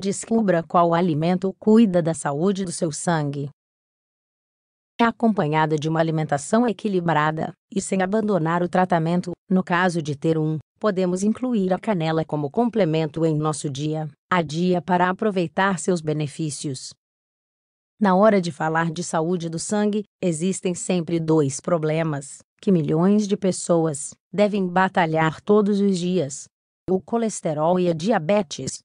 Descubra qual alimento cuida da saúde do seu sangue. Acompanhada de uma alimentação equilibrada, e sem abandonar o tratamento, no caso de ter um, podemos incluir a canela como complemento em nosso dia a dia para aproveitar seus benefícios. Na hora de falar de saúde do sangue, existem sempre dois problemas que milhões de pessoas devem batalhar todos os dias: o colesterol e a diabetes.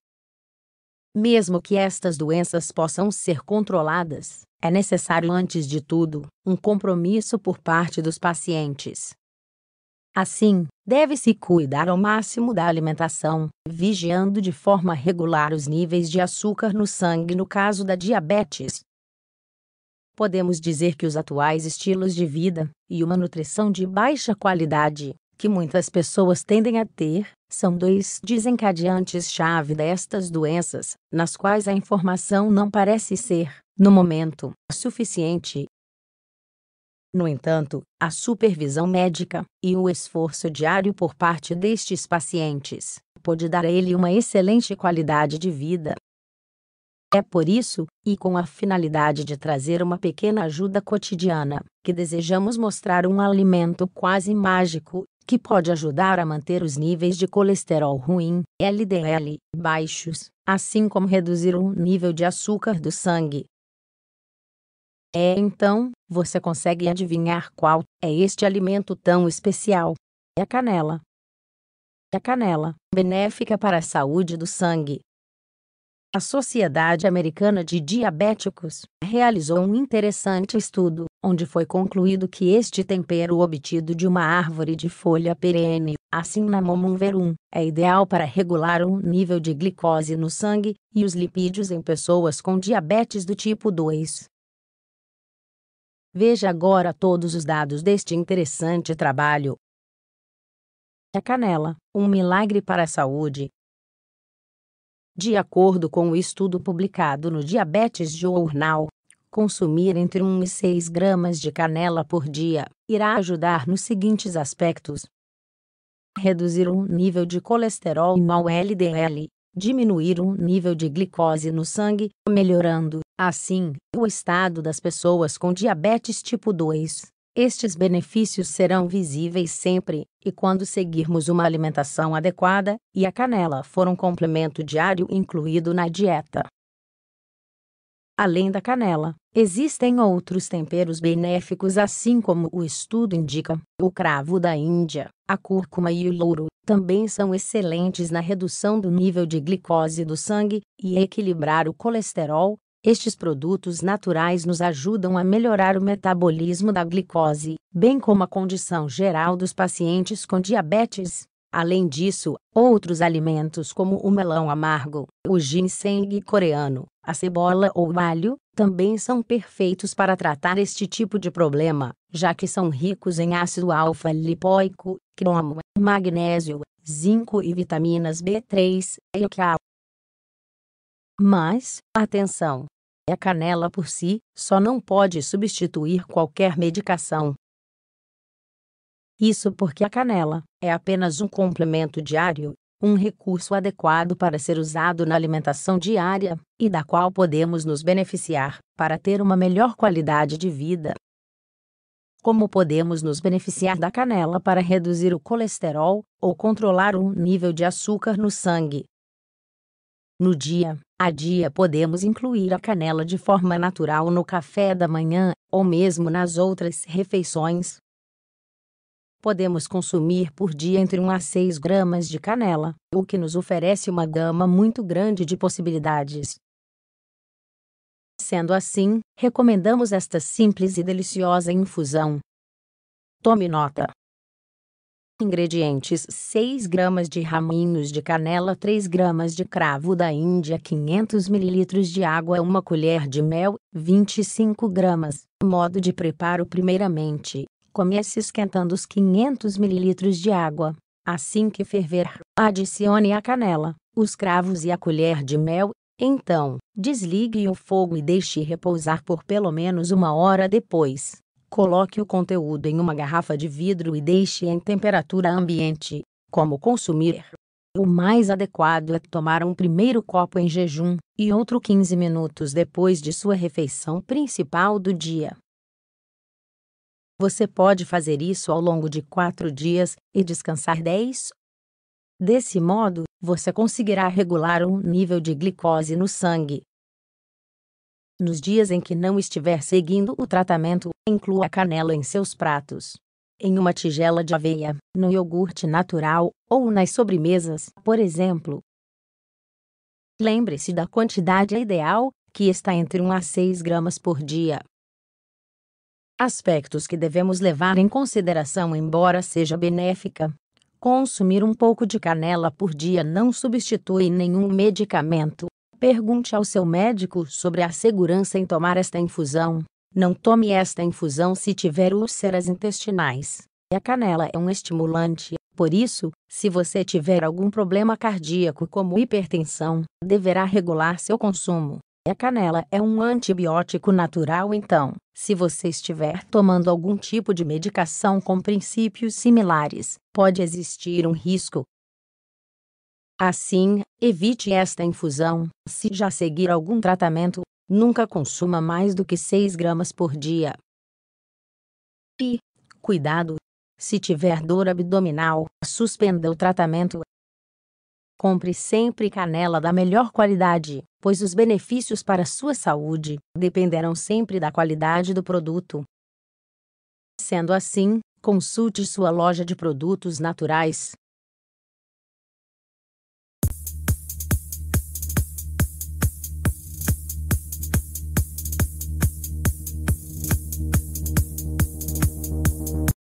Mesmo que estas doenças possam ser controladas, é necessário, antes de tudo, um compromisso por parte dos pacientes. Assim, deve-se cuidar ao máximo da alimentação, vigiando de forma regular os níveis de açúcar no sangue no caso da diabetes. Podemos dizer que os atuais estilos de vida e uma nutrição de baixa qualidade, que muitas pessoas tendem a ter, são dois desencadeantes-chave destas doenças, nas quais a informação não parece ser, no momento, suficiente. No entanto, a supervisão médica e o esforço diário por parte destes pacientes pode dar a ele uma excelente qualidade de vida. É por isso, e com a finalidade de trazer uma pequena ajuda cotidiana, que desejamos mostrar um alimento quase mágico que pode ajudar a manter os níveis de colesterol ruim, LDL, baixos, assim como reduzir o nível de açúcar do sangue. É então, você consegue adivinhar qual é este alimento tão especial? É a canela. É a canela, benéfica para a saúde do sangue. A Sociedade Americana de Diabéticos realizou um interessante estudo, onde foi concluído que este tempero obtido de uma árvore de folha perene, assim a Cinnamomum verum, é ideal para regular o nível de glicose no sangue e os lipídios em pessoas com diabetes do tipo 2. Veja agora todos os dados deste interessante trabalho. A canela, um milagre para a saúde, de acordo com o estudo publicado no Diabetes Journal, consumir entre 1 e 6 gramas de canela por dia irá ajudar nos seguintes aspectos: reduzir o nível de colesterol mal LDL, diminuir o nível de glicose no sangue, melhorando, assim, o estado das pessoas com diabetes tipo 2. Estes benefícios serão visíveis sempre, e quando seguirmos uma alimentação adequada, e a canela for um complemento diário incluído na dieta. Além da canela, existem outros temperos benéficos, assim como o estudo indica, o cravo da Índia, a cúrcuma e o louro, também são excelentes na redução do nível de glicose do sangue e equilibrar o colesterol, estes produtos naturais nos ajudam a melhorar o metabolismo da glicose, bem como a condição geral dos pacientes com diabetes. Além disso, outros alimentos como o melão amargo, o ginseng coreano, a cebola ou o alho também são perfeitos para tratar este tipo de problema, já que são ricos em ácido alfa-lipoico, cromo, magnésio, zinco e vitaminas B3 e K. Mas, atenção! A canela por si só não pode substituir qualquer medicação. Isso porque a canela é apenas um complemento diário, um recurso adequado para ser usado na alimentação diária e da qual podemos nos beneficiar para ter uma melhor qualidade de vida. Como podemos nos beneficiar da canela para reduzir o colesterol ou controlar o nível de açúcar no sangue? No dia a dia podemos incluir a canela de forma natural no café da manhã, ou mesmo nas outras refeições. Podemos consumir por dia entre 1 a 6 gramas de canela, o que nos oferece uma gama muito grande de possibilidades. Sendo assim, recomendamos esta simples e deliciosa infusão. Tome nota! Ingredientes: 6 gramas de raminhos de canela, 3 gramas de cravo da Índia, 500 ml de água, 1 colher de mel, 25 gramas. Modo de preparo: primeiramente, comece esquentando os 500 ml de água. Assim que ferver, adicione a canela, os cravos e a colher de mel. Então, desligue o fogo e deixe repousar por pelo menos uma hora depois. Coloque o conteúdo em uma garrafa de vidro e deixe em temperatura ambiente. Como consumir? O mais adequado é tomar um primeiro copo em jejum e outro 15 minutos depois de sua refeição principal do dia. Você pode fazer isso ao longo de quatro dias e descansar 10. Desse modo, você conseguirá regular o nível de glicose no sangue. Nos dias em que não estiver seguindo o tratamento, inclua a canela em seus pratos. Em uma tigela de aveia, no iogurte natural ou nas sobremesas, por exemplo. Lembre-se da quantidade ideal, que está entre 1 a 6 gramas por dia. Aspectos que devemos levar em consideração, embora seja benéfica. Consumir um pouco de canela por dia não substitui nenhum medicamento, Pergunte ao seu médico sobre a segurança em tomar esta infusão. Não tome esta infusão se tiver úlceras intestinais. A canela é um estimulante, por isso, se você tiver algum problema cardíaco como hipertensão, deverá regular seu consumo. A canela é um antibiótico natural, então, se você estiver tomando algum tipo de medicação com princípios similares, pode existir um risco, Assim, evite esta infusão. Se já seguir algum tratamento, nunca consuma mais do que 6 gramas por dia. Pi. Cuidado! Se tiver dor abdominal, suspenda o tratamento. Compre sempre canela da melhor qualidade, pois os benefícios para sua saúde dependerão sempre da qualidade do produto. Sendo assim, consulte sua loja de produtos naturais,